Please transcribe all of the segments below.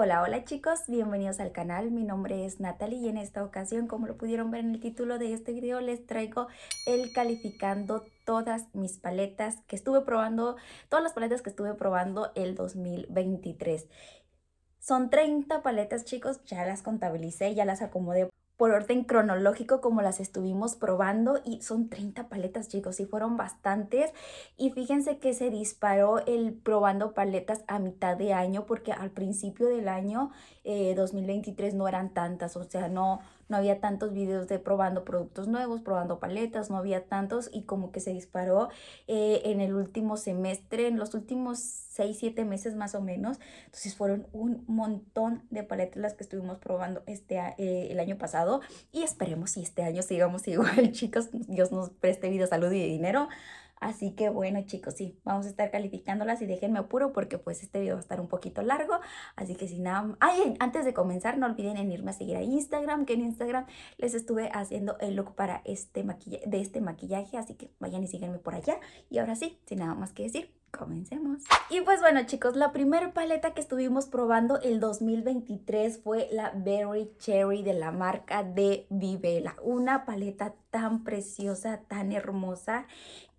Hola, hola chicos, bienvenidos al canal, mi nombre es Natalie y en esta ocasión, como lo pudieron ver en el título de este video, les traigo el calificando todas mis paletas que estuve probando, todas las paletas que estuve probando el 2023. Son 30 paletas chicos, ya las contabilicé, ya las acomodé por orden cronológico como las estuvimos probando y son 30 paletas chicos y fueron bastantes y fíjense que se disparó el probando paletas a mitad de año porque al principio del año 2023 eh, no eran tantas o sea no no había tantos videos de probando productos nuevos, probando paletas, no había tantos y como que se disparó eh, en el último semestre, en los últimos 6, 7 meses más o menos. Entonces fueron un montón de paletas las que estuvimos probando este, eh, el año pasado y esperemos si este año sigamos igual, chicos. Dios nos preste vida, salud y dinero. Así que bueno chicos, sí, vamos a estar calificándolas y déjenme apuro porque pues este video va a estar un poquito largo. Así que sin nada... Ay, antes de comenzar no olviden en irme a seguir a Instagram, que en Instagram les estuve haciendo el look para este de este maquillaje. Así que vayan y síganme por allá. Y ahora sí, sin nada más que decir, Comencemos. Y pues bueno chicos, la primera paleta que estuvimos probando el 2023 fue la Berry Cherry de la marca de Vivela. Una paleta tan preciosa, tan hermosa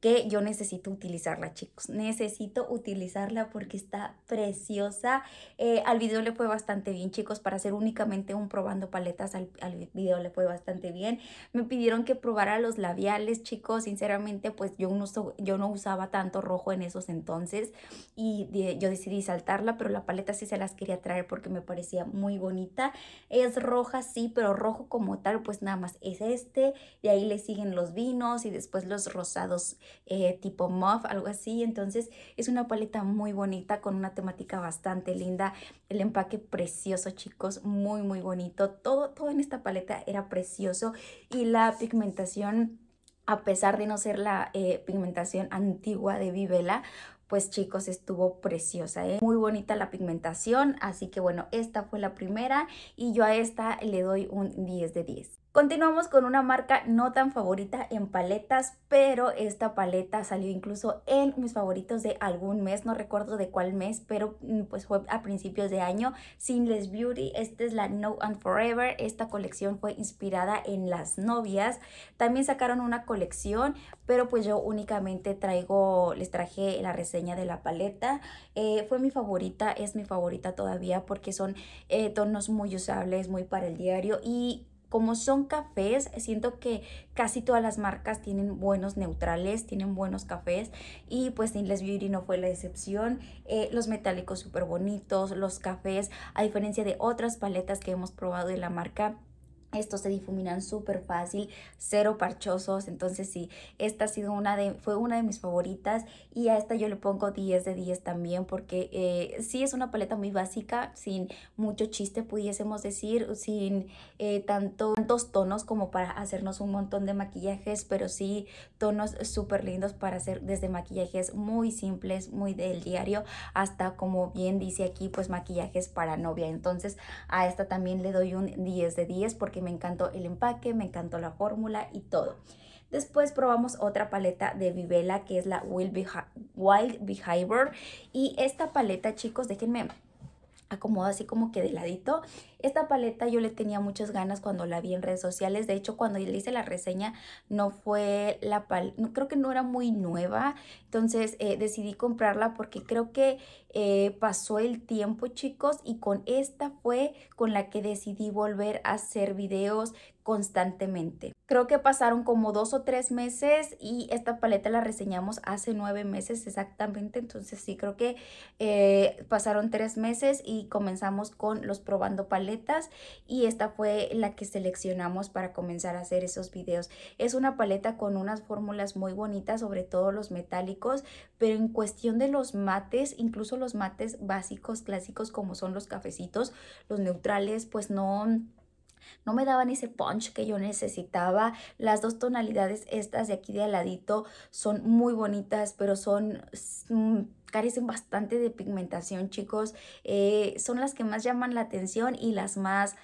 que yo necesito utilizarla, chicos. Necesito utilizarla porque está preciosa. Eh, al video le fue bastante bien, chicos. Para hacer únicamente un probando paletas, al, video le fue bastante bien. Me pidieron que probara los labiales, chicos. Sinceramente, pues yo no, yo no usaba tanto rojo en esos entonces y yo decidí saltarla, pero la paleta sí se las quería traer porque me parecía muy bonita. Es roja, sí, pero rojo como tal, pues nada más es este. y ahí le siguen los vinos y después los rosados eh, tipo muff, algo así. Entonces es una paleta muy bonita con una temática bastante linda. El empaque precioso, chicos, muy, muy bonito. Todo, todo en esta paleta era precioso y la pigmentación... A pesar de no ser la eh, pigmentación antigua de Vivela, pues chicos estuvo preciosa, ¿eh? muy bonita la pigmentación, así que bueno, esta fue la primera y yo a esta le doy un 10 de 10. Continuamos con una marca no tan favorita en paletas, pero esta paleta salió incluso en mis favoritos de algún mes, no recuerdo de cuál mes, pero mm, pues fue a principios de año. Sinless Beauty, esta es la No and Forever, esta colección fue inspirada en las novias. También sacaron una colección, pero pues yo únicamente traigo, les traje la reseña de la paleta. Eh, fue mi favorita, es mi favorita todavía porque son eh, tonos muy usables, muy para el diario y como son cafés, siento que casi todas las marcas tienen buenos neutrales, tienen buenos cafés y pues les Beauty no fue la excepción. Eh, los metálicos súper bonitos, los cafés, a diferencia de otras paletas que hemos probado de la marca, estos se difuminan súper fácil, cero parchosos, entonces sí, esta ha sido una de, fue una de mis favoritas y a esta yo le pongo 10 de 10 también porque eh, sí es una paleta muy básica, sin mucho chiste pudiésemos decir, sin eh, tanto, tantos tonos como para hacernos un montón de maquillajes, pero sí tonos súper lindos para hacer desde maquillajes muy simples, muy del diario, hasta como bien dice aquí, pues maquillajes para novia. Entonces a esta también le doy un 10 de 10 porque me encantó el empaque, me encantó la fórmula y todo. Después probamos otra paleta de Vivela que es la Wild Behavior y esta paleta chicos déjenme acomodo así como que de ladito esta paleta yo le tenía muchas ganas cuando la vi en redes sociales. De hecho, cuando le hice la reseña, no fue la paleta, creo que no era muy nueva. Entonces eh, decidí comprarla porque creo que eh, pasó el tiempo, chicos, y con esta fue con la que decidí volver a hacer videos constantemente. Creo que pasaron como dos o tres meses y esta paleta la reseñamos hace nueve meses exactamente, entonces sí creo que eh, pasaron tres meses y comenzamos con los probando paletas y esta fue la que seleccionamos para comenzar a hacer esos videos. Es una paleta con unas fórmulas muy bonitas, sobre todo los metálicos, pero en cuestión de los mates, incluso los mates básicos, clásicos como son los cafecitos, los neutrales, pues no no me daban ese punch que yo necesitaba. Las dos tonalidades estas de aquí de aladito son muy bonitas, pero son mm, carecen bastante de pigmentación, chicos. Eh, son las que más llaman la atención y las más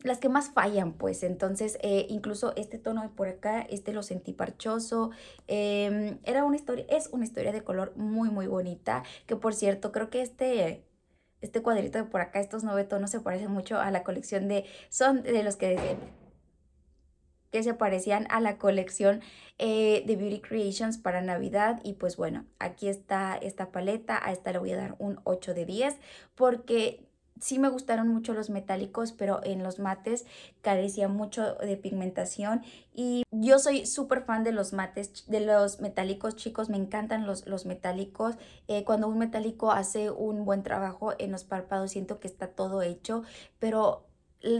las que más fallan pues entonces eh, incluso este tono de por acá este lo sentí parchoso em, era una historia es una historia de color muy muy bonita que por cierto creo que este este cuadrito de por acá estos nueve tonos se parecen mucho a la colección de son de los que que se parecían a la colección eh, de Beauty Creations para Navidad. Y pues bueno, aquí está esta paleta, a esta le voy a dar un 8 de 10 porque sí me gustaron mucho los metálicos, pero en los mates carecía mucho de pigmentación y yo soy súper fan de los mates, de los metálicos, chicos, me encantan los, los metálicos. Eh, cuando un metálico hace un buen trabajo en los párpados, siento que está todo hecho, pero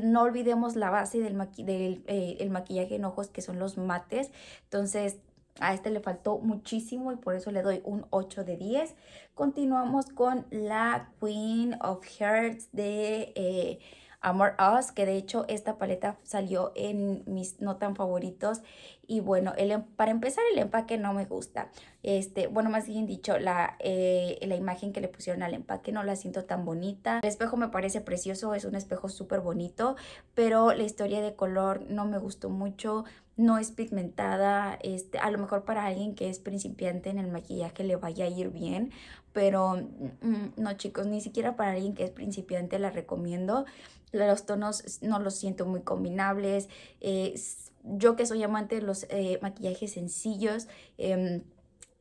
no olvidemos la base del, del eh, maquillaje en ojos, que son los mates. Entonces, a este le faltó muchísimo y por eso le doy un 8 de 10. Continuamos con la Queen of Hearts de eh, Amor Us, que de hecho esta paleta salió en mis no tan favoritos. Y bueno, em, para empezar el empaque no me gusta. Este, bueno, más bien dicho, la, eh, la imagen que le pusieron al empaque no la siento tan bonita. El espejo me parece precioso, es un espejo súper bonito, pero la historia de color no me gustó mucho no es pigmentada, este, a lo mejor para alguien que es principiante en el maquillaje le vaya a ir bien, pero mm, no chicos, ni siquiera para alguien que es principiante la recomiendo. Los tonos no los siento muy combinables. Eh, yo que soy amante de los eh, maquillajes sencillos, em,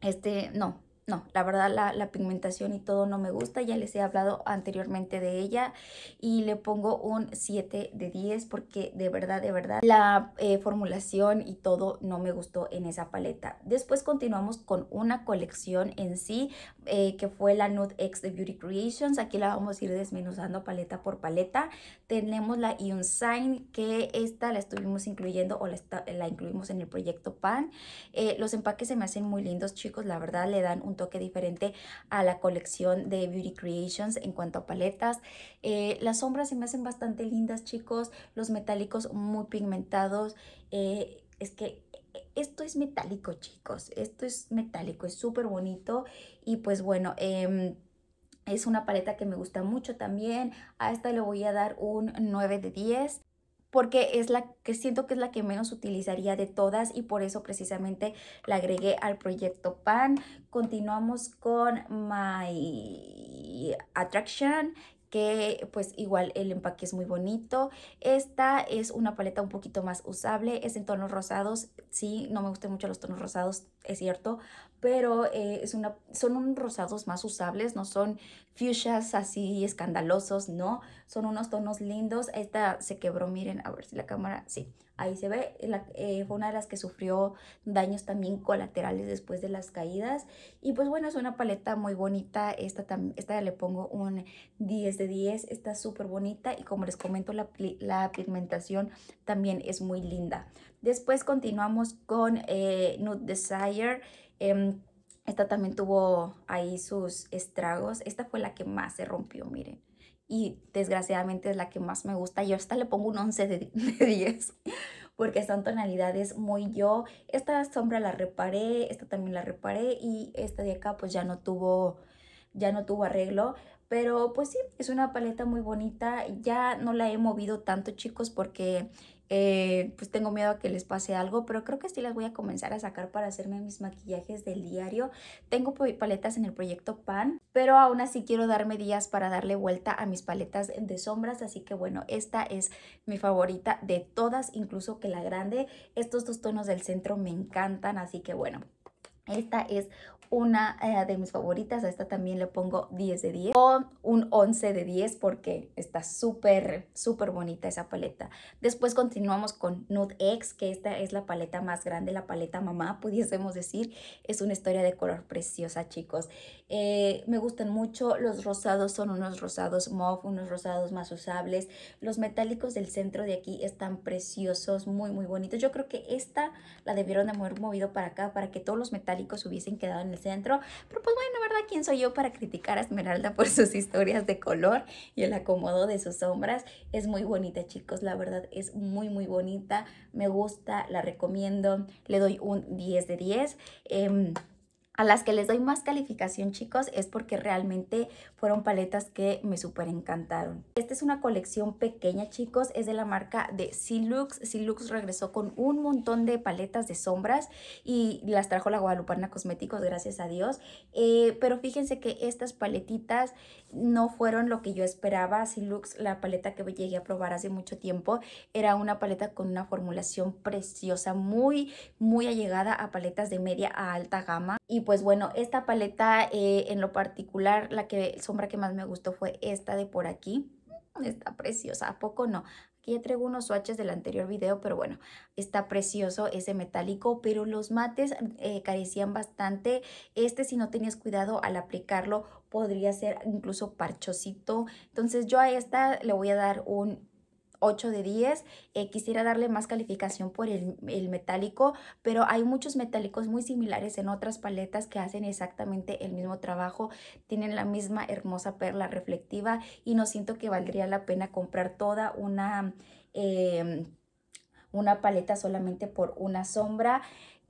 este no, no, la verdad la, pigmentación y todo no me gusta, ya les he hablado anteriormente de ella y le pongo un 7 de 10 porque de verdad, de verdad la eh, formulación y todo no me gustó en esa paleta. Después continuamos con una colección en sí eh, que fue la Nude X de Beauty Creations, aquí la vamos a ir desmenuzando paleta por paleta. Tenemos la Unsign que esta la estuvimos incluyendo o la, incluimos en el proyecto PAN. Eh, los empaques se me hacen muy lindos chicos, la verdad le dan un un toque diferente a la colección de Beauty Creations en cuanto a paletas. Eh, las sombras se me hacen bastante lindas, chicos. Los metálicos muy pigmentados. Eh, es que esto es metálico, chicos. Esto es metálico, es súper bonito. Y pues bueno... Em, es una paleta que me gusta mucho también. A esta le voy a dar un 9 de 10 porque es la que siento que es la que menos utilizaría de todas y por eso precisamente la agregué al proyecto PAN. Continuamos con My Attraction que pues igual el empaque es muy bonito. Esta es una paleta un poquito más usable, es en tonos rosados. Sí, no me gustan mucho los tonos rosados, es cierto, pero eh, es una, son unos rosados más usables, no son fuchsias así escandalosos, no, son unos tonos lindos. Esta se quebró, miren, a ver si la cámara, sí, ahí se ve, eh, fue una de las que sufrió daños también colaterales después de las caídas. Y pues bueno, es una paleta muy bonita, esta, esta le pongo un 10 de 10, está súper bonita y como les comento, la, pigmentación también es muy linda. Después continuamos con eh, Nude Desire. Em, esta también tuvo ahí sus estragos. Esta fue la que más se rompió, miren. Y desgraciadamente es la que más me gusta. Yo hasta le pongo un 11 de, 10 porque son tonalidades muy yo. Esta sombra la reparé, esta también la reparé y esta de acá pues ya no tuvo, ya no tuvo arreglo. Pero pues sí, es una paleta muy bonita. Ya no la he movido tanto chicos porque eh, pues tengo miedo a que les pase algo, pero creo que sí las voy a comenzar a sacar para hacerme mis maquillajes del diario. Tengo paletas en el proyecto PAN, pero aún así quiero darme días para darle vuelta a mis paletas de sombras, así que bueno, esta es mi favorita de todas, incluso que la grande. Estos dos tonos del centro me encantan, así que bueno, esta es una eh, de mis favoritas, a esta también le pongo 10 de 10 o un 11 de 10 porque está súper, súper bonita esa paleta. Después continuamos con Nude X, que esta es la paleta más grande, la paleta mamá, pudiésemos decir. Es una historia de color preciosa, chicos. Eh, me gustan mucho, los rosados son unos rosados mauve, unos rosados más usables. Los metálicos del centro de aquí están preciosos, muy, muy bonitos. Yo creo que esta la debieron de haber movido para acá para que todos los metálicos hubiesen quedado en el centro. Pero pues bueno, ¿verdad? ¿Quién soy yo para criticar a Esmeralda por sus historias de color y el acomodo de sus sombras? Es muy bonita, chicos. La verdad es muy, muy bonita. Me gusta, la recomiendo. Le doy un 10 de 10 a las que les doy más calificación, chicos, es porque realmente fueron paletas que me súper encantaron. Esta es una colección pequeña, chicos, es de la marca de Silux. Silux regresó con un montón de paletas de sombras y las trajo la Guadalupana Cosméticos, gracias a Dios. Eh, pero fíjense que estas paletitas no fueron lo que yo esperaba. Silux, la paleta que llegué a probar hace mucho tiempo, era una paleta con una formulación preciosa, muy, muy allegada a paletas de media a alta gama. Y pues pues bueno, esta paleta eh, en lo particular, la que sombra que más me gustó fue esta de por aquí. Mm. Está preciosa, ¿a poco no? Aquí ya traigo unos swatches del anterior video, pero bueno, está precioso ese metálico, pero los mates eh, carecían bastante. Este, si no tenías cuidado al aplicarlo, podría ser incluso parchosito. Entonces yo a esta le voy a dar un 8 de 10. Eh, quisiera darle más calificación por el, metálico, pero hay muchos metálicos muy similares en otras paletas que hacen exactamente el mismo trabajo, tienen la misma hermosa perla reflectiva y no siento que valdría la pena comprar toda una... Em, una paleta solamente por una sombra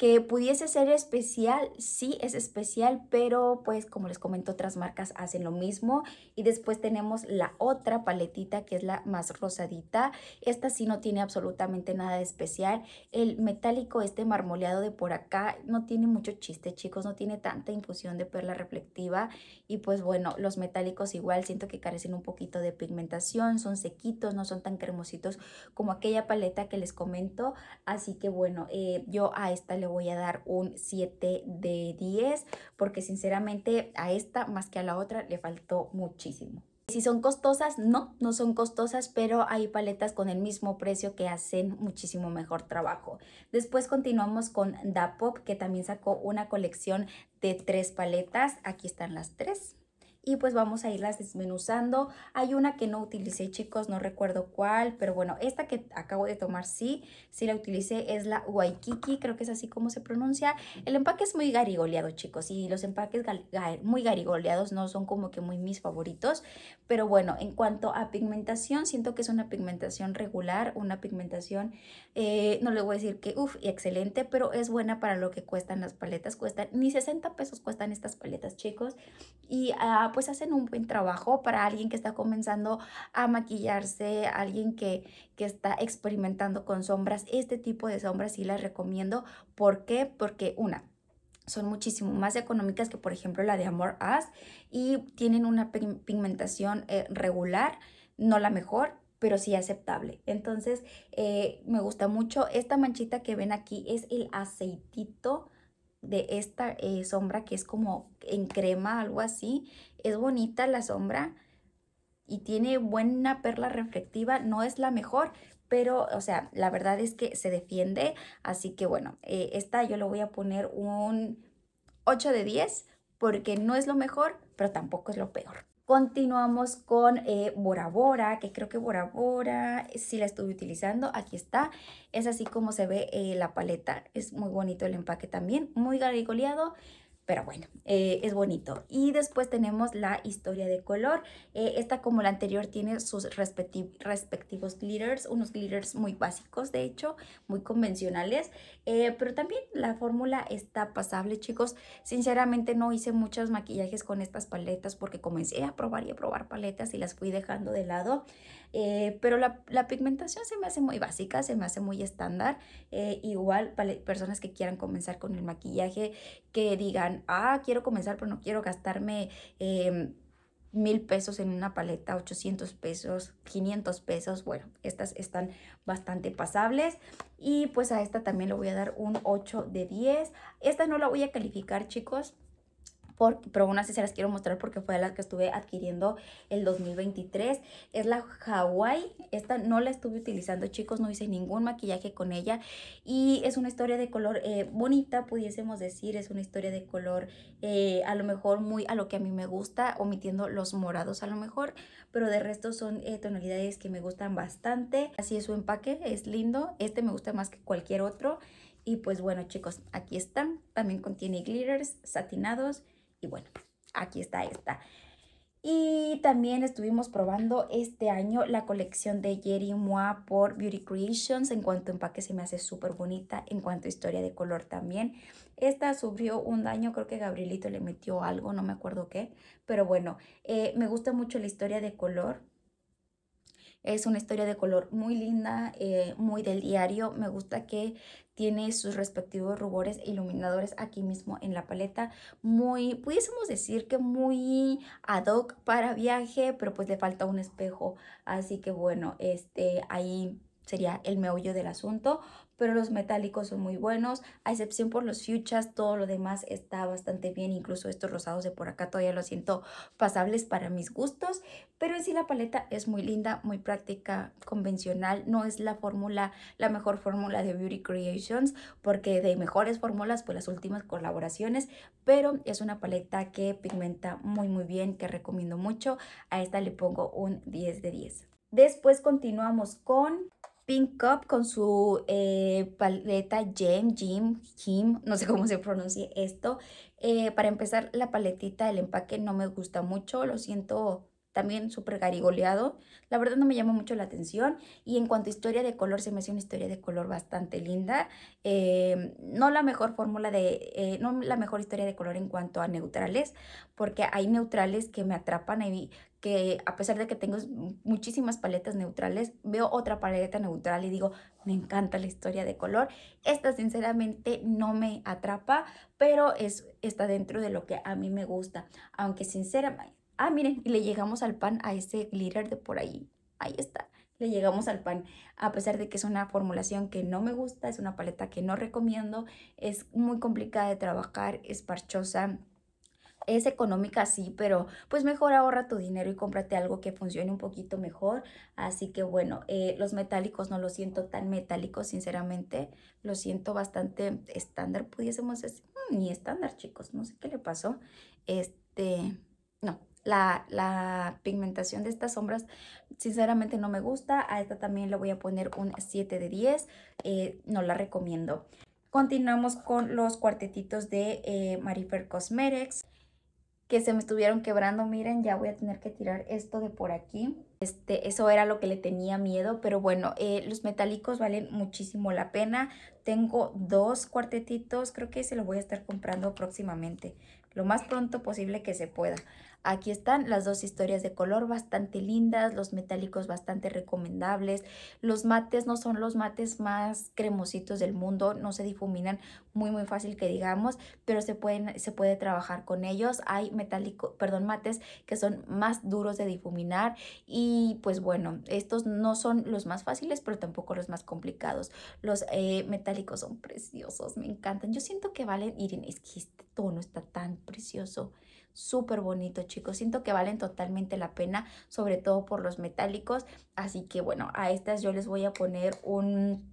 que pudiese ser especial, sí es especial, pero pues como les comento, otras marcas hacen lo mismo. Y después tenemos la otra paletita que es la más rosadita. Esta sí no tiene absolutamente nada de especial. El metálico, este marmoleado de por acá, no tiene mucho chiste, chicos, no tiene tanta infusión de perla reflectiva. Y pues bueno, los metálicos igual siento que carecen un poquito de pigmentación, son sequitos, no son tan cremositos como aquella paleta que les comento. Así que bueno, eh, yo a esta le voy a dar un 7 de 10 porque sinceramente a esta más que a la otra le faltó muchísimo. Si son costosas, no, no son costosas, pero hay paletas con el mismo precio que hacen muchísimo mejor trabajo. Después continuamos con da pop que también sacó una colección de tres paletas. Aquí están las tres y pues vamos a irlas desmenuzando. Hay una que no utilicé chicos, no recuerdo cuál, pero bueno, esta que acabo de tomar sí, sí la utilicé, es la Waikiki, creo que es así como se pronuncia. El empaque es muy garigoleado chicos y los empaques muy garigoleados no son como que muy mis favoritos, pero bueno, en cuanto a pigmentación, siento que es una pigmentación regular, una pigmentación, eh, no le voy a decir que uff y excelente, pero es buena para lo que cuestan las paletas, cuestan ni 60 pesos cuestan estas paletas chicos y... a ah, pues hacen un buen trabajo para alguien que está comenzando a maquillarse, alguien que, está experimentando con sombras. Este tipo de sombras sí las recomiendo. ¿Por qué? Porque una, son muchísimo más económicas que por ejemplo la de Amor As y tienen una pigmentación eh, regular, no la mejor, pero sí aceptable. Entonces, eh, me gusta mucho. Esta manchita que ven aquí es el aceitito de esta eh, sombra que es como en crema, algo así. Es bonita la sombra y tiene buena perla reflectiva. No es la mejor, pero, o sea, la verdad es que se defiende. Así que, bueno, eh, esta yo lo voy a poner un 8 de 10 porque no es lo mejor, pero tampoco es lo peor. Continuamos con eh, Bora Bora, que creo que Bora Bora, eh, si la estuve utilizando, aquí está. Es así como se ve eh, la paleta, es muy bonito el empaque también, muy garigoleado pero bueno, eh, es bonito. Y después tenemos la historia de color. Eh, esta como la anterior tiene sus respectivos glitters, unos glitters muy básicos de hecho, muy convencionales, eh, pero también la fórmula está pasable chicos. Sinceramente no hice muchos maquillajes con estas paletas porque comencé a probar y a probar paletas y las fui dejando de lado. Eh, pero la, pigmentación se me hace muy básica, se me hace muy estándar. Eh, igual para personas que quieran comenzar con el maquillaje, que digan, ah, quiero comenzar, pero no quiero gastarme... Em, mil pesos en una paleta, 800 pesos, 500 pesos. Bueno, estas están bastante pasables. Y pues a esta también le voy a dar un 8 de 10. Esta no la voy a calificar, chicos pero aún así se las quiero mostrar porque fue de las que estuve adquiriendo el 2023. Es la Hawaii, esta no la estuve utilizando chicos, no hice ningún maquillaje con ella y es una historia de color eh, bonita, pudiésemos decir, es una historia de color eh, a lo mejor muy a lo que a mí me gusta, omitiendo los morados a lo mejor, pero de resto son eh, tonalidades que me gustan bastante. Así es su empaque, es lindo, este me gusta más que cualquier otro. Y pues bueno chicos, aquí están. También contiene glitters satinados y bueno, aquí está esta. Y también estuvimos probando este año la colección de Jerry Moi por Beauty Creations. En cuanto a empaque se me hace súper bonita, en cuanto a historia de color también. Esta sufrió un daño, creo que Gabrielito le metió algo, no me acuerdo qué. Pero bueno, eh, me gusta mucho la historia de color. Es una historia de color muy linda, eh, muy del diario. Me gusta que tiene sus respectivos rubores e iluminadores aquí mismo en la paleta. Muy, pudiésemos decir que muy ad hoc para viaje, pero pues le falta un espejo. Así que bueno, este ahí sería el meollo del asunto pero los metálicos son muy buenos, a excepción por los fuchas, todo lo demás está bastante bien, incluso estos rosados de por acá todavía lo siento pasables para mis gustos, pero en sí la paleta es muy linda, muy práctica, convencional, no es la fórmula, la mejor fórmula de Beauty Creations, porque de mejores fórmulas, pues las últimas colaboraciones, pero es una paleta que pigmenta muy muy bien, que recomiendo mucho, a esta le pongo un 10 de 10. Después continuamos con Pink Cup con su eh, paleta Gem, Jim, Jim, no sé cómo se pronuncie esto. Eh, para empezar, la paletita del empaque no me gusta mucho, lo siento también súper garigoleado. La verdad no me llamó mucho la atención. Y en cuanto a historia de color, se me hace una historia de color bastante linda. Em, no la mejor fórmula de... Eh, no la mejor historia de color en cuanto a neutrales, porque hay neutrales que me atrapan, hay que a pesar de que tengo muchísimas paletas neutrales, veo otra paleta neutral y digo, me encanta la historia de color. Esta sinceramente no me atrapa, pero es, está dentro de lo que a mí me gusta. Aunque sinceramente, ah, miren, le llegamos al pan a ese glitter de por ahí. Ahí está le llegamos al pan. A pesar de que es una formulación que no me gusta, es una paleta que no recomiendo, es muy complicada de trabajar, es parchosa, es económica, sí, pero pues mejor ahorra tu dinero y cómprate algo que funcione un poquito mejor. Así que bueno, eh, los metálicos no los siento tan metálicos, sinceramente. Los siento bastante estándar, pudiésemos decir. Mm, ni estándar, chicos, no sé qué le pasó. Este, no, la, pigmentación de estas sombras sinceramente no me gusta. A esta también le voy a poner un 7 de 10. Eh, no la recomiendo. Continuamos con los cuartetitos de eh, Marifer Cosmetics que se me estuvieron quebrando. Miren, ya voy a tener que tirar esto de por aquí. Este, eso era lo que le tenía miedo, pero bueno, eh, los metálicos valen muchísimo la pena. Tengo dos cuartetitos, creo que se los voy a estar comprando próximamente, lo más pronto posible que se pueda. Aquí están las dos historias de color bastante lindas, los metálicos bastante recomendables. Los mates no son los mates más cremositos del mundo, no se difuminan muy muy fácil que digamos, pero se, pueden, se puede trabajar con ellos. Hay metálico, perdón, mates que son más duros de difuminar y pues bueno, estos no son los más fáciles, pero tampoco los más complicados. Los eh, metálicos son preciosos, me encantan. Yo siento que valen, miren es que este tono está tan precioso súper bonito, chicos. Siento que valen totalmente la pena, sobre todo por los metálicos. Así que bueno, a estas yo les voy a poner un,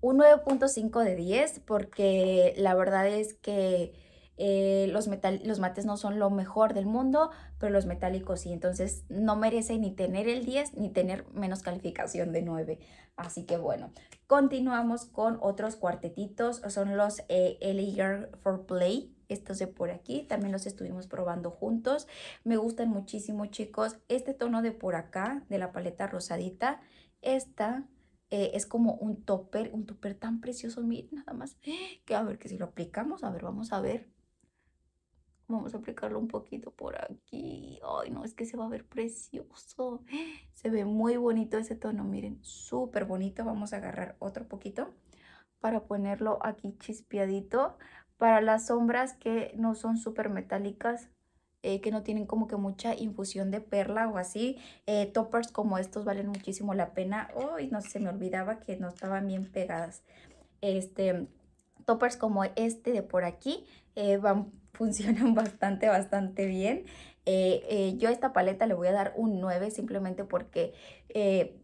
un 9.5 de 10 porque la verdad es que... Eh, los, metal, los mates no son lo mejor del mundo, pero los metálicos sí. Entonces no merece ni tener el 10 ni tener menos calificación de 9. Así que bueno, continuamos con otros cuartetitos. Son los eh, e for Play estos de por aquí, también los estuvimos probando juntos. Me gustan muchísimo, chicos. Este tono de por acá, de la paleta rosadita, esta eh, es como un topper, un topper tan precioso, miren nada más. Que a ver, que si lo aplicamos, a ver, vamos a ver. Vamos a aplicarlo un poquito por aquí. Ay, no, es que se va a ver precioso. Se ve muy bonito ese tono, miren, súper bonito. Vamos a agarrar otro poquito para ponerlo aquí chispeadito para las sombras que no son súper metálicas, eh, que no tienen como que mucha infusión de perla o así. Eh, toppers como estos valen muchísimo la pena. Uy, no se me olvidaba que no estaban bien pegadas. Este, toppers como este de por aquí eh, van, funcionan bastante, bastante bien. yo a esta paleta le voy a dar un 9 simplemente porque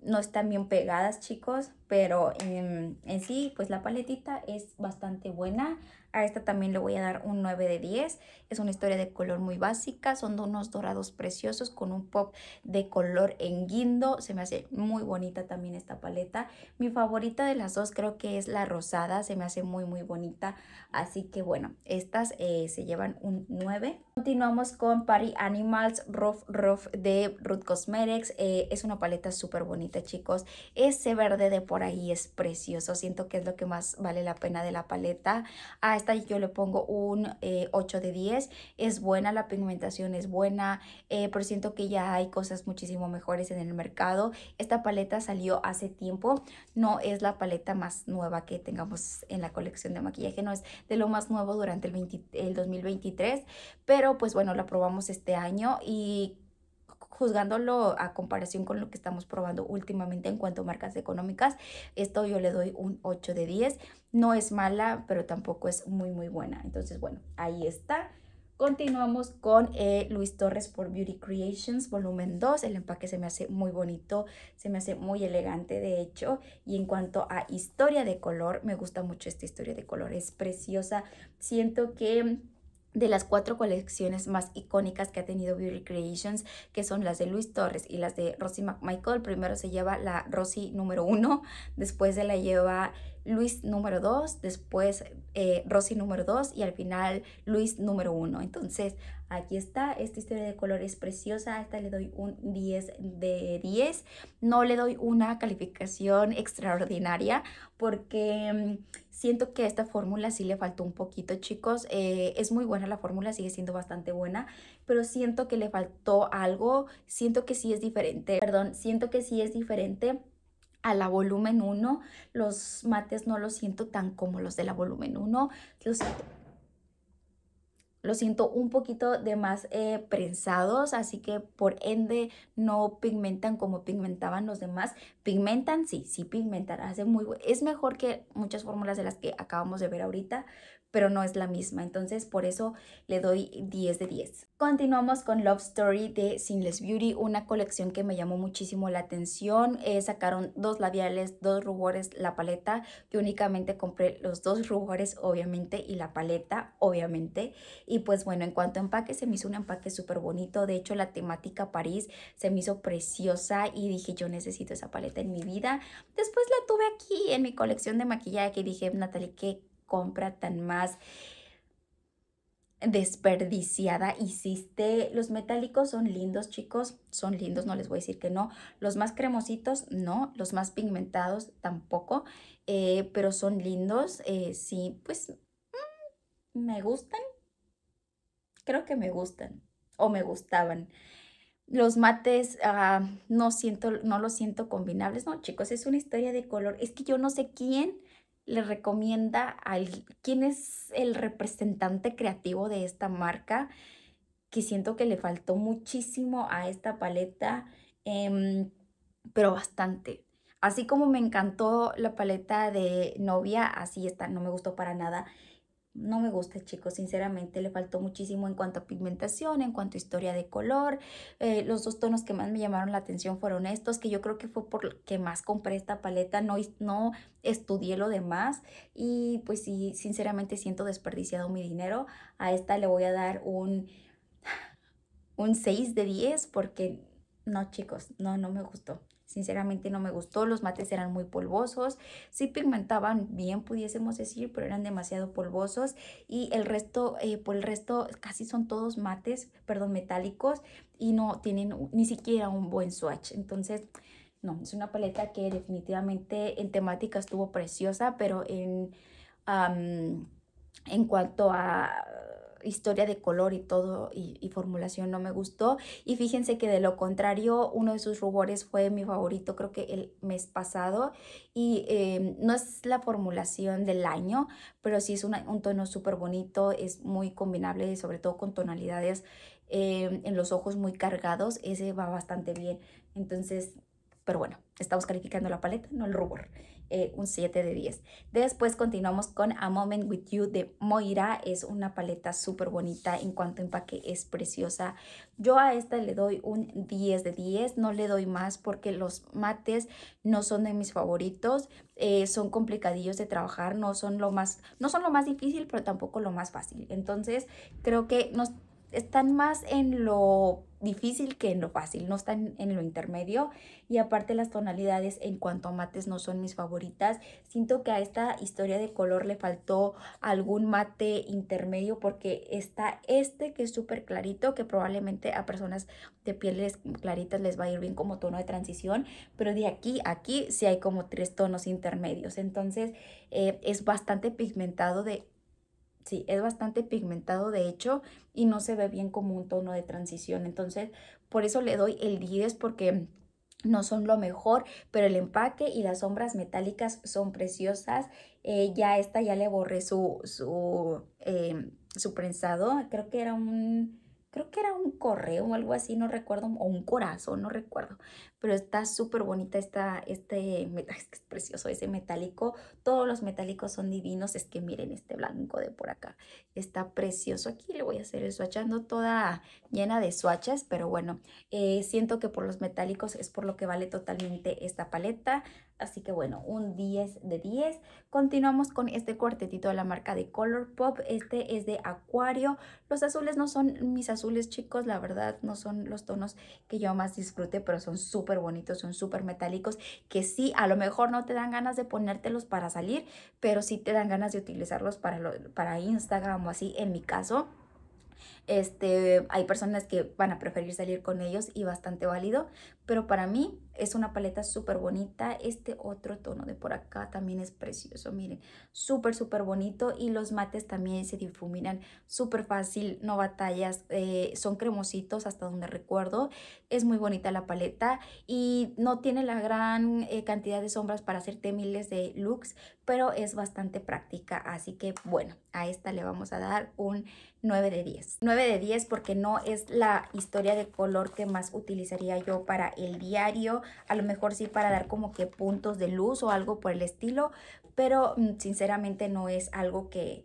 no están bien pegadas chicos, pero em, en sí pues la paletita es bastante buena. A esta también le voy a dar un 9 de 10. Es una historia de color muy básica, son unos dorados preciosos con un pop de color en guindo. Se me hace muy bonita también esta paleta. Mi favorita de las dos creo que es la rosada, se me hace muy muy bonita. Así que bueno, estas eh, se llevan un 9. Continuamos con Party Animals Rough Rough de Root Cosmetics. Eh, es una paleta súper bonita, chicos. Ese verde de por ahí es precioso. Siento que es lo que más vale la pena de la paleta. A esta yo le pongo un 8 eh, de 10. Es buena, la pigmentación es buena, eh, pero siento que ya hay cosas muchísimo mejores en el mercado. Esta paleta salió hace tiempo. No es la paleta más nueva que tengamos en la colección de maquillaje. No es de lo más nuevo durante el, el 2023, pero pues bueno, la probamos este año y juzgándolo a comparación con lo que estamos probando últimamente en cuanto a marcas económicas, esto yo le doy un 8 de 10. No es mala, pero tampoco es muy, muy buena. Entonces, bueno, ahí está. Continuamos con eh, Luis Torres por Beauty Creations volumen 2. El empaque se me hace muy bonito, se me hace muy elegante de hecho. Y en cuanto a historia de color, me gusta mucho esta historia de color. Es preciosa. Siento que de las cuatro colecciones más icónicas que ha tenido Beauty Creations, que son las de Luis Torres y las de Rosie McMichael. Primero se lleva la Rosie número uno, después se la lleva Luis número 2, después eh, Rosy número 2 y al final Luis número 1. Entonces, aquí está, esta historia de colores preciosa, a esta le doy un 10 de 10. No le doy una calificación extraordinaria porque mm, siento que esta fórmula sí le faltó un poquito, chicos. Eh, es muy buena la fórmula, sigue siendo bastante buena, pero siento que le faltó algo, siento que sí es diferente, perdón, siento que sí es diferente a la volumen 1. Los mates no los siento tan como los de la volumen 1. Los siento, un poquito de más eh, prensados, así que por ende no pigmentan como pigmentaban los demás. Pigmentan, sí, sí pigmentan. Hace muy, es mejor que muchas fórmulas de las que acabamos de ver ahorita, pero no es la misma. Entonces, por eso le doy 10 de 10. Continuamos con Love Story de Sinless Beauty, una colección que me llamó muchísimo la atención. Eh, sacaron dos labiales, dos rubores, la paleta. Yo únicamente compré los dos rubores, obviamente, y la paleta, obviamente. Y pues bueno, en cuanto a empaque, se me hizo un empaque súper bonito. De hecho, la temática París se me hizo preciosa y dije, yo necesito esa paleta en mi vida. Después la tuve aquí en mi colección de maquillaje y dije, Natalie, qué compra tan más desperdiciada hiciste. Los metálicos son lindos, chicos, son lindos, no les voy a decir que no. Los más cremositos, no. Los más pigmentados, tampoco. Eh, pero son lindos, eh, sí, pues mm, me gustan. Creo que me gustan o me gustaban. Los mates ah, no siento, no los siento combinables. No, chicos, es una historia de color. Es que yo no sé quién le recomienda al quién es el representante creativo de esta marca, que siento que le faltó muchísimo a esta paleta, em, pero bastante. Así como me encantó la paleta de novia, así está. no me gustó para nada no me gusta, chicos. Sinceramente, le faltó muchísimo en cuanto a pigmentación, en cuanto a historia de color. Eh, los dos tonos que más me llamaron la atención fueron estos, que yo creo que fue por que más compré esta paleta. No, no estudié lo demás y pues sí, sinceramente siento desperdiciado mi dinero. A esta le voy a dar un, un 6 de 10 porque no, chicos, no, no me gustó. Sinceramente no me gustó, los mates eran muy polvosos, sí pigmentaban bien, pudiésemos decir, pero eran demasiado polvosos y el resto, eh, por el resto casi son todos mates, perdón, metálicos y no tienen ni siquiera un buen swatch. Entonces, no, es una paleta que definitivamente en temática estuvo preciosa, pero en, en cuanto a historia de color y todo y, formulación no me gustó. Y fíjense que de lo contrario, uno de sus rubores fue mi favorito creo que el mes pasado. Y eh, no es la formulación del año, pero sí es un tono súper bonito, es muy combinable, y sobre todo con tonalidades eh, en los ojos muy cargados. Ese va bastante bien. Entonces, pero bueno, estamos calificando la paleta, no el rubor. Eh, un 7 de 10. Después continuamos con A Moment With You de Moira. Es una paleta súper bonita en cuanto a empaque es preciosa. Yo a esta le doy un 10 de 10. No le doy más porque los mates no son de mis favoritos. Eh, son complicadillos de trabajar. No son, lo más, no son lo más difícil, pero tampoco lo más fácil. Entonces creo que nos están más en lo difícil que en lo fácil, no están en lo intermedio y aparte las tonalidades en cuanto a mates no son mis favoritas. Siento que a esta historia de color le faltó algún mate intermedio porque está este que es súper clarito que probablemente a personas de pieles claritas les va a ir bien como tono de transición, pero de aquí a aquí sí hay como tres tonos intermedios. Entonces eh, es bastante pigmentado de Sí, es bastante pigmentado de hecho y no se ve bien como un tono de transición. Entonces, por eso le doy el 10 porque no son lo mejor, pero el empaque y las sombras metálicas son preciosas. Eh, ya esta ya le borré su, su, em, su prensado, creo que era un creo que era un correo o algo así, no recuerdo, o un corazón, no recuerdo, pero está súper bonita esta, este, es que es precioso ese metálico, todos los metálicos son divinos, es que miren este blanco de por acá, está precioso, aquí le voy a hacer el swatch, toda llena de swatches, pero bueno, eh, siento que por los metálicos es por lo que vale totalmente esta paleta, Así que bueno, un 10 de 10. Continuamos con este cuartetito de la marca de Color Pop. Este es de acuario. Los azules no son mis azules, chicos. La verdad, no son los tonos que yo más disfrute, pero son súper bonitos, son súper metálicos. Que sí, a lo mejor no te dan ganas de ponértelos para salir, pero sí te dan ganas de utilizarlos para, para Instagram o así, en mi caso. Este, hay personas que van a preferir salir con ellos y bastante válido, pero para mí es una paleta súper bonita. Este otro tono de por acá también es precioso. Miren, súper, súper bonito. Y los mates también se difuminan súper fácil. No batallas. Eh, son cremositos hasta donde recuerdo. Es muy bonita la paleta. Y no tiene la gran eh, cantidad de sombras para hacerte miles de looks. Pero es bastante práctica. Así que bueno, a esta le vamos a dar un 9 de 10. 9 de 10 porque no es la historia de color que más utilizaría yo para el diario a lo mejor sí para dar como que puntos de luz o algo por el estilo, pero mm, sinceramente no es algo que,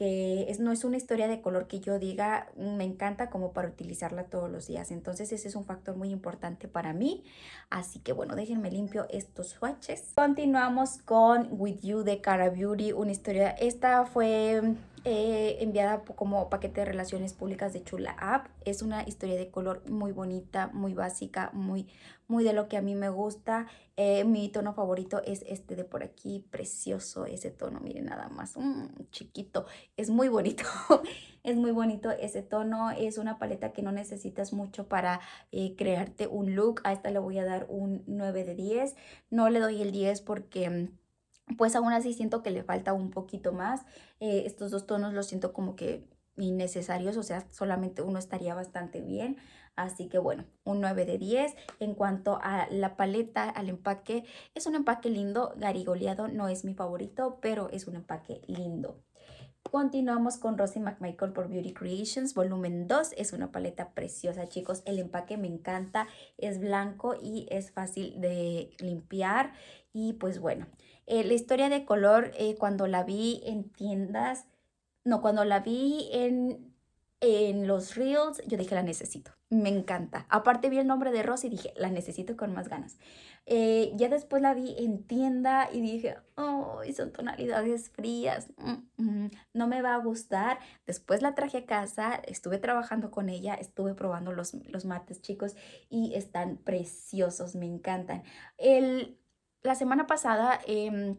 es, no es una historia de color que yo diga mm, me encanta como para utilizarla todos los días. Entonces ese es un factor muy importante para mí. Así que bueno, déjenme limpio estos swatches. Continuamos con With You de Cara Beauty, una historia, esta fue eh, enviada como paquete de relaciones públicas de Chula App. Es una historia de color muy bonita, muy básica, muy, muy de lo que a mí me gusta. Eh, mi tono favorito es este de por aquí, precioso ese tono, miren nada más, mm, chiquito, es muy bonito, es muy bonito ese tono, es una paleta que no necesitas mucho para eh, crearte un look, a esta le voy a dar un 9 de 10, no le doy el 10 porque mm, pues aún así siento que le falta un poquito más. Eh, estos dos tonos los siento como que innecesarios, o sea, solamente uno estaría bastante bien. Así que bueno, un 9 de 10. En cuanto a la paleta, al empaque, es un empaque lindo, garigoleado, no es mi favorito, pero es un empaque lindo. Continuamos con Rosy McMichael por Beauty Creations, volumen 2. Es una paleta preciosa, chicos. El empaque me encanta, es blanco y es fácil de limpiar. Y pues bueno, eh, la historia de color, eh, cuando la vi en tiendas, no, cuando la vi en, en los reels, yo dije, la necesito, me encanta. Aparte vi el nombre de Ross y dije, la necesito con más ganas. Eh, ya después la vi en tienda y dije, oh, son tonalidades frías, mm, mm, no me va a gustar. Después la traje a casa, estuve trabajando con ella, estuve probando los, los mates, chicos, y están preciosos, me encantan. El la semana pasada, em,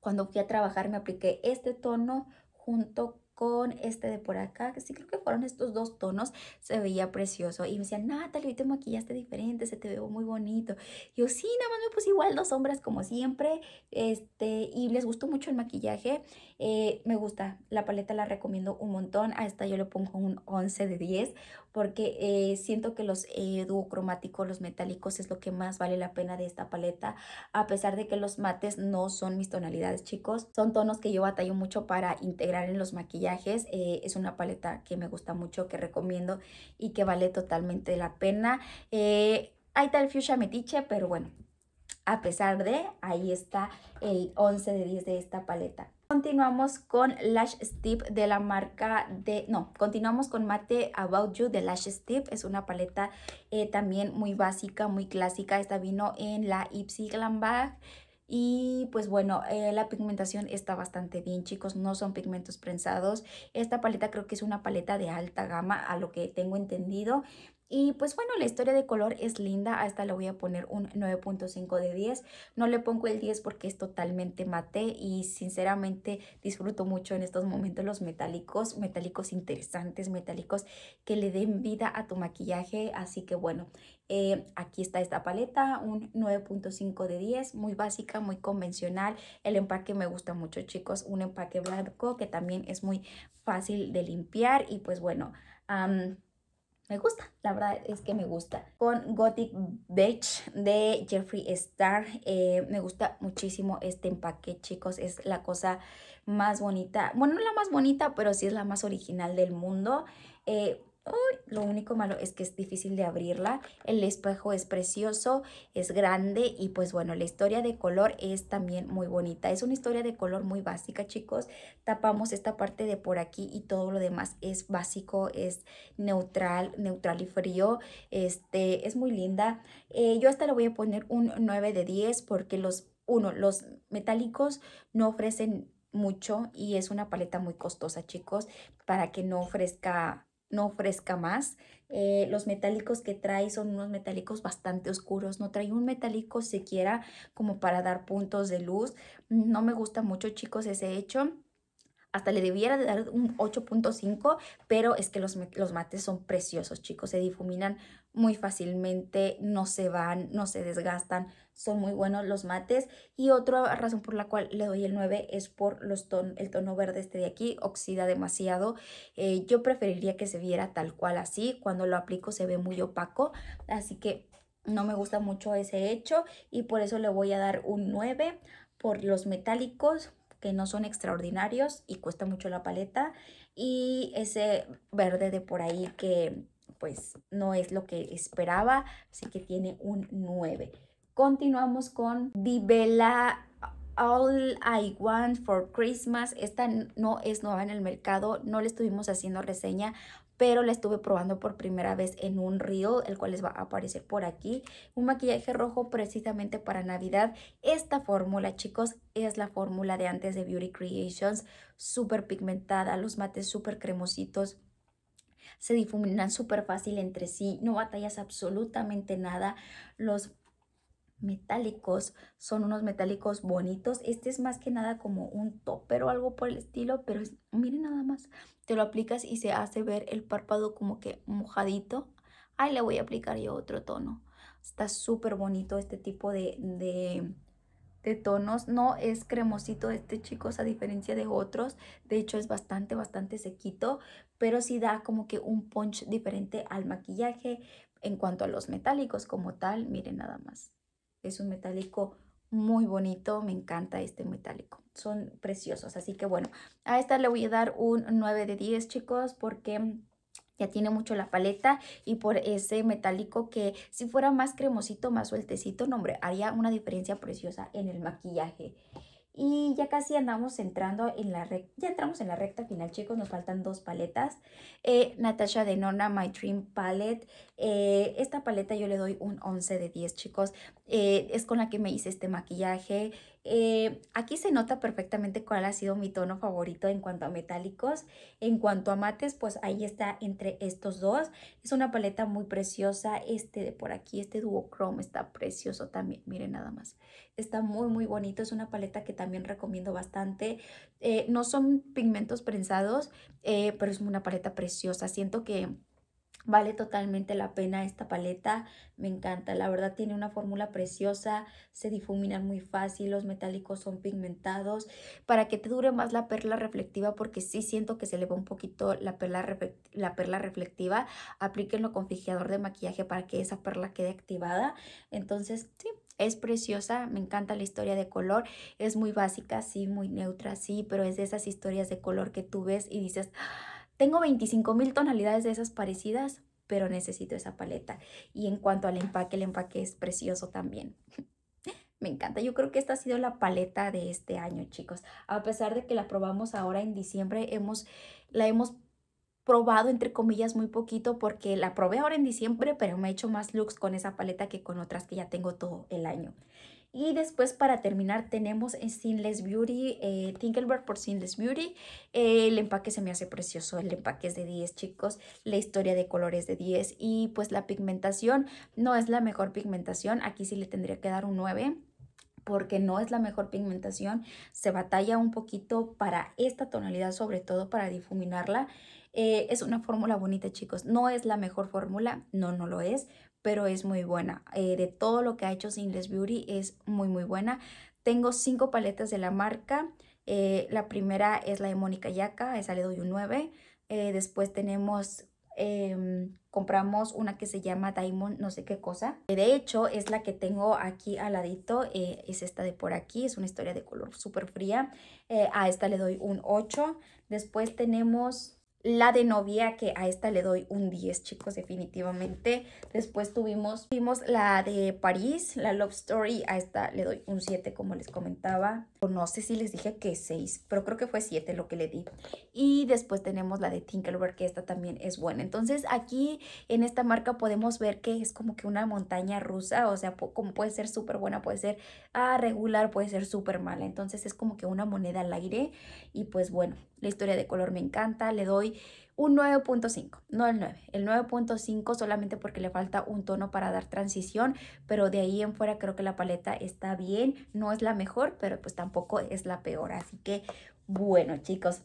cuando fui a trabajar, me apliqué este tono junto con este de por acá, que sí creo que fueron estos dos tonos, se veía precioso. Y me decían, Natalia, hoy te maquillaste diferente, se te veo muy bonito. yo, sí, nada más me puse igual dos sombras como siempre, este, y les gustó mucho el maquillaje. Eh, me gusta, la paleta la recomiendo un montón, a esta yo le pongo un 11 de 10, porque eh, siento que los duocromáticos, los metálicos es lo que más vale la pena de esta paleta, a pesar de que los mates no son mis tonalidades chicos, son tonos que yo batallo mucho para integrar en los maquillajes, eh, es una paleta que me gusta mucho, que recomiendo y que vale totalmente la pena. Eh, hay tal fuchsia metiche, pero bueno, a pesar de, ahí está el 11 de 10 de esta paleta. Continuamos con Lash Stip de la marca de... No, continuamos con Mate About You de Lash Stip. Es una paleta eh, también muy básica, muy clásica. Esta vino en la Ipsy Glam Bag. Y pues bueno, eh, la pigmentación está bastante bien, chicos. No son pigmentos prensados. Esta paleta creo que es una paleta de alta gama, a lo que tengo entendido. Y pues bueno, la historia de color es linda, a esta le voy a poner un 9.5 de 10. No le pongo el 10 porque es totalmente mate y sinceramente disfruto mucho en estos momentos los metálicos, metálicos interesantes, metálicos que le den vida a tu maquillaje. Así que bueno, eh, aquí está esta paleta, un 9.5 de 10, muy básica, muy convencional. El empaque me gusta mucho chicos, un empaque blanco que también es muy fácil de limpiar y pues bueno me gusta, la verdad es que me gusta. Con Gothic beach de Jeffree Star, eh, me gusta muchísimo este empaque, chicos. Es la cosa más bonita, bueno, no la más bonita, pero sí es la más original del mundo. Eh, lo único malo es que es difícil de abrirla. El espejo es precioso, es grande y pues bueno, la historia de color es también muy bonita. Es una historia de color muy básica, chicos. Tapamos esta parte de por aquí y todo lo demás es básico, es neutral, neutral y frío. Este, es muy linda. Eh, yo hasta le voy a poner un 9 de 10 porque los, uno, los metálicos no ofrecen mucho y es una paleta muy costosa, chicos, para que no ofrezca no ofrezca más. Eh, los metálicos que trae son unos metálicos bastante oscuros, no trae un metálico siquiera como para dar puntos de luz. No me gusta mucho chicos ese hecho. Hasta le debiera de dar un 8.5, pero es que los, mates son preciosos, chicos. Se difuminan muy fácilmente, no se van, no se desgastan. Son muy buenos los mates. Y otra razón por la cual le doy el 9 es por los el tono verde este de aquí. Oxida demasiado. Eh, yo preferiría que se viera tal cual así. Cuando lo aplico se ve muy opaco. Así que no me gusta mucho ese hecho y por eso le voy a dar un 9 por los metálicos, que no son extraordinarios y cuesta mucho la paleta. Y ese verde de por ahí que pues no es lo que esperaba, así que tiene un 9. Continuamos con Vivela All I Want for Christmas. Esta no es nueva en el mercado, no le estuvimos haciendo reseña pero la estuve probando por primera vez en un río, el cual les va a aparecer por aquí. Un maquillaje rojo precisamente para Navidad. Esta fórmula, chicos, es la fórmula de antes de Beauty Creations, súper pigmentada, los mates súper cremositos, se difuminan súper fácil entre sí, no batallas absolutamente nada, los metálicos, son unos metálicos bonitos. Este es más que nada como un topper o algo por el estilo, pero miren nada más, te lo aplicas y se hace ver el párpado como que mojadito. Ahí le voy a aplicar yo otro tono. Está súper bonito este tipo de, de, de tonos. No es cremosito este, chicos, a diferencia de otros. De hecho, es bastante, bastante sequito, pero sí da como que un punch diferente al maquillaje. En cuanto a los metálicos como tal, miren nada más es un metálico muy bonito, me encanta este metálico, son preciosos, así que bueno, a esta le voy a dar un 9 de 10 chicos porque ya tiene mucho la paleta y por ese metálico que si fuera más cremosito, más sueltecito, no hombre, haría una diferencia preciosa en el maquillaje. Y ya casi andamos entrando en la recta, ya entramos en la recta final, chicos, nos faltan dos paletas. Eh, Natasha de Nona, My Dream Palette. Eh, esta paleta yo le doy un 11 de 10, chicos. Eh, es con la que me hice este maquillaje. aquí se nota perfectamente cuál ha sido mi tono favorito en cuanto a metálicos. En cuanto a mates, pues ahí está entre estos dos. Es una paleta muy preciosa. Este de por aquí, este Chrome está precioso también. Miren nada más está muy muy bonito, es una paleta que también recomiendo bastante. Eh, no son pigmentos prensados, eh, pero es una paleta preciosa. Siento que vale totalmente la pena esta paleta, me encanta. La verdad tiene una fórmula preciosa, se difumina muy fácil, los metálicos son pigmentados. Para que te dure más la perla reflectiva, porque sí siento que se le va un poquito la perla, la perla reflectiva, aplíquenlo con fijador de maquillaje para que esa perla quede activada. Entonces, sí, es preciosa, me encanta la historia de color. Es muy básica, sí, muy neutra, sí, pero es de esas historias de color que tú ves y dices, ah, tengo 25 mil tonalidades de esas parecidas, pero necesito esa paleta. Y en cuanto al empaque, el empaque es precioso también. Me encanta, yo creo que esta ha sido la paleta de este año, chicos. A pesar de que la probamos ahora en diciembre, hemos, la hemos probado entre comillas muy poquito porque la probé ahora en diciembre, pero me he hecho más looks con esa paleta que con otras que ya tengo todo el año. Y después para terminar tenemos en Sinless Beauty, eh, por Sinless Beauty. el empaque se me hace precioso, el empaque es de 10 chicos, la historia de colores de 10 y pues la pigmentación no es la mejor pigmentación, aquí sí le tendría que dar un 9 porque no es la mejor pigmentación, se batalla un poquito para esta tonalidad, sobre todo para difuminarla. Eh, es una fórmula bonita, chicos. No es la mejor fórmula, no, no lo es, pero es muy buena. Eh, de todo lo que ha hecho Sinless Beauty es muy, muy buena. Tengo cinco paletas de la marca. Eh, la primera es la de Mónica Yaca, esa le doy un 9. después tenemos em, compramos una que se llama Diamond no sé qué cosa. De hecho, es la que tengo aquí al ladito, es esta de por aquí, es una historia de color súper fría. a esta le doy un 8. Después tenemos la de novia, que a esta le doy un 10, chicos, definitivamente. Después tuvimos vimos la de París, la Love Story, a esta le doy un 7, como les comentaba. no sé si les dije que 6, pero creo que fue 7 lo que le di. Y después tenemos la de Tinkerbell, que esta también es buena. Entonces aquí en esta marca podemos ver que es como que una montaña rusa, o sea, como puede ser súper buena, puede ser ah, regular, puede ser súper mala. Entonces es como que una moneda al aire y pues bueno, la historia de color me encanta, le doy un 9.5, no el 9, el 9.5 solamente porque le falta un tono para dar transición, pero de ahí en fuera creo que la paleta está bien, no es la mejor, pero pues tampoco es la peor, así que bueno chicos,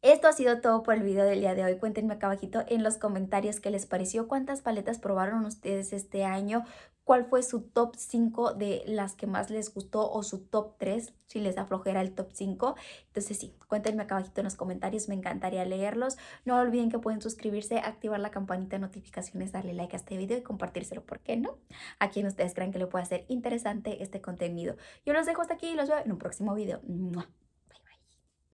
esto ha sido todo por el video del día de hoy. Cuéntenme acá abajito en los comentarios qué les pareció, cuántas paletas probaron ustedes este año, cuál fue su top 5 de las que más les gustó o su top 3, si les aflojera el top 5. Entonces sí, cuéntenme acá abajito en los comentarios, me encantaría leerlos. No olviden que pueden suscribirse, activar la campanita de notificaciones, darle like a este video y compartírselo, ¿por qué no? A quien ustedes crean que le pueda ser interesante este contenido. Yo los dejo hasta aquí y los veo en un próximo video.